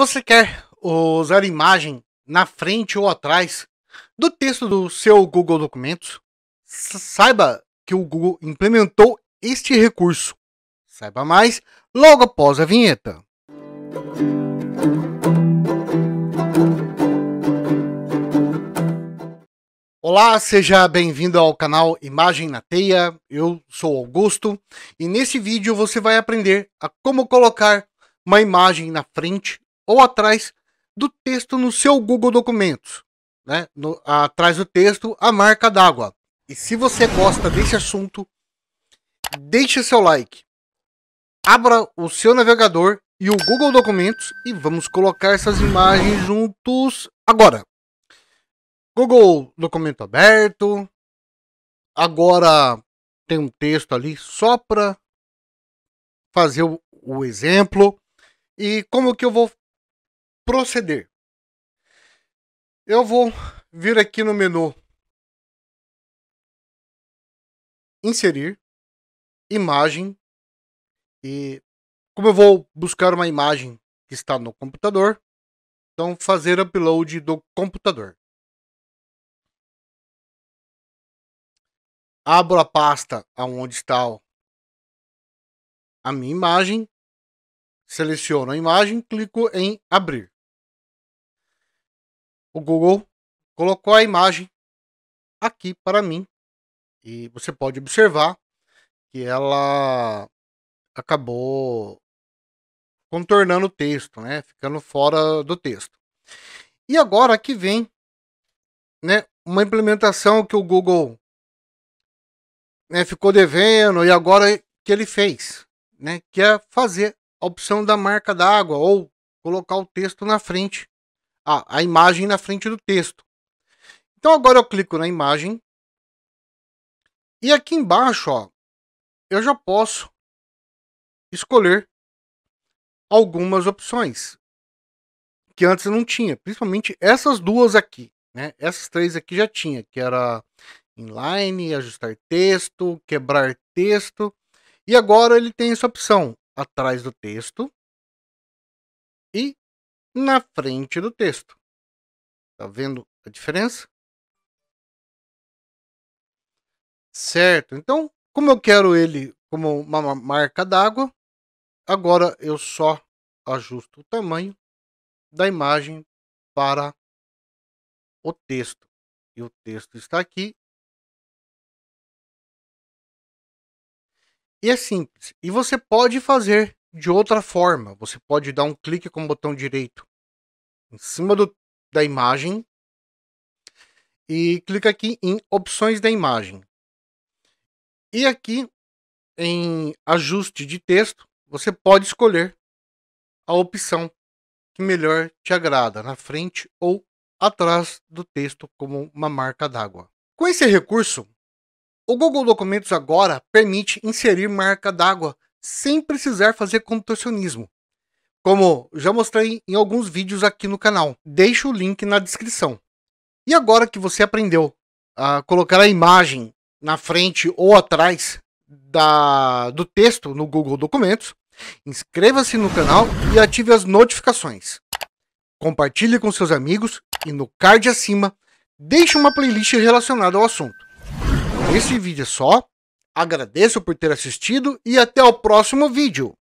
Você quer usar imagem na frente ou atrás do texto do seu Google Documentos? Saiba que o Google implementou este recurso. Saiba mais logo após a vinheta. Olá, seja bem-vindo ao canal Imagem na Teia. Eu sou Augusto e nesse vídeo você vai aprender a como colocar uma imagem na frente ou atrás do texto no seu Google Documentos, né? No, atrás do texto a marca d'água. E se você gosta desse assunto, deixe seu like, abra o seu navegador e o Google Documentos e vamos colocar essas imagens juntos agora. Google Documento aberto. Agora tem um texto ali só para fazer o, o exemplo. E como que eu vou proceder. Eu vou vir aqui no menu inserir imagem e como eu vou buscar uma imagem que está no computador, então fazer upload do computador. Abro a pasta aonde está a minha imagem, seleciono a imagem, clico em abrir o Google colocou a imagem aqui para mim e você pode observar que ela acabou contornando o texto, né? Ficando fora do texto. E agora que vem, né? Uma implementação que o Google né, ficou devendo e agora que ele fez, né? Que é fazer a opção da marca d'água ou colocar o texto na frente a, a imagem na frente do texto. Então agora eu clico na imagem e aqui embaixo, ó, eu já posso escolher algumas opções que antes eu não tinha, principalmente essas duas aqui, né? Essas três aqui já tinha, que era inline, ajustar texto, quebrar texto, e agora ele tem essa opção atrás do texto e na frente do texto. Tá vendo a diferença? Certo. Então, como eu quero ele como uma marca d'água, agora eu só ajusto o tamanho da imagem para o texto. E o texto está aqui. E é simples. E você pode fazer de outra forma. Você pode dar um clique com o botão direito em cima do, da imagem e clica aqui em opções da imagem. E aqui em ajuste de texto, você pode escolher a opção que melhor te agrada, na frente ou atrás do texto como uma marca d'água. Com esse recurso, o Google Documentos agora permite inserir marca d'água sem precisar fazer computacionismo. Como já mostrei em alguns vídeos aqui no canal, deixo o link na descrição. E agora que você aprendeu a colocar a imagem na frente ou atrás da, do texto no Google Documentos, inscreva-se no canal e ative as notificações. Compartilhe com seus amigos e no card acima deixe uma playlist relacionada ao assunto. Esse vídeo é só. Agradeço por ter assistido e até o próximo vídeo.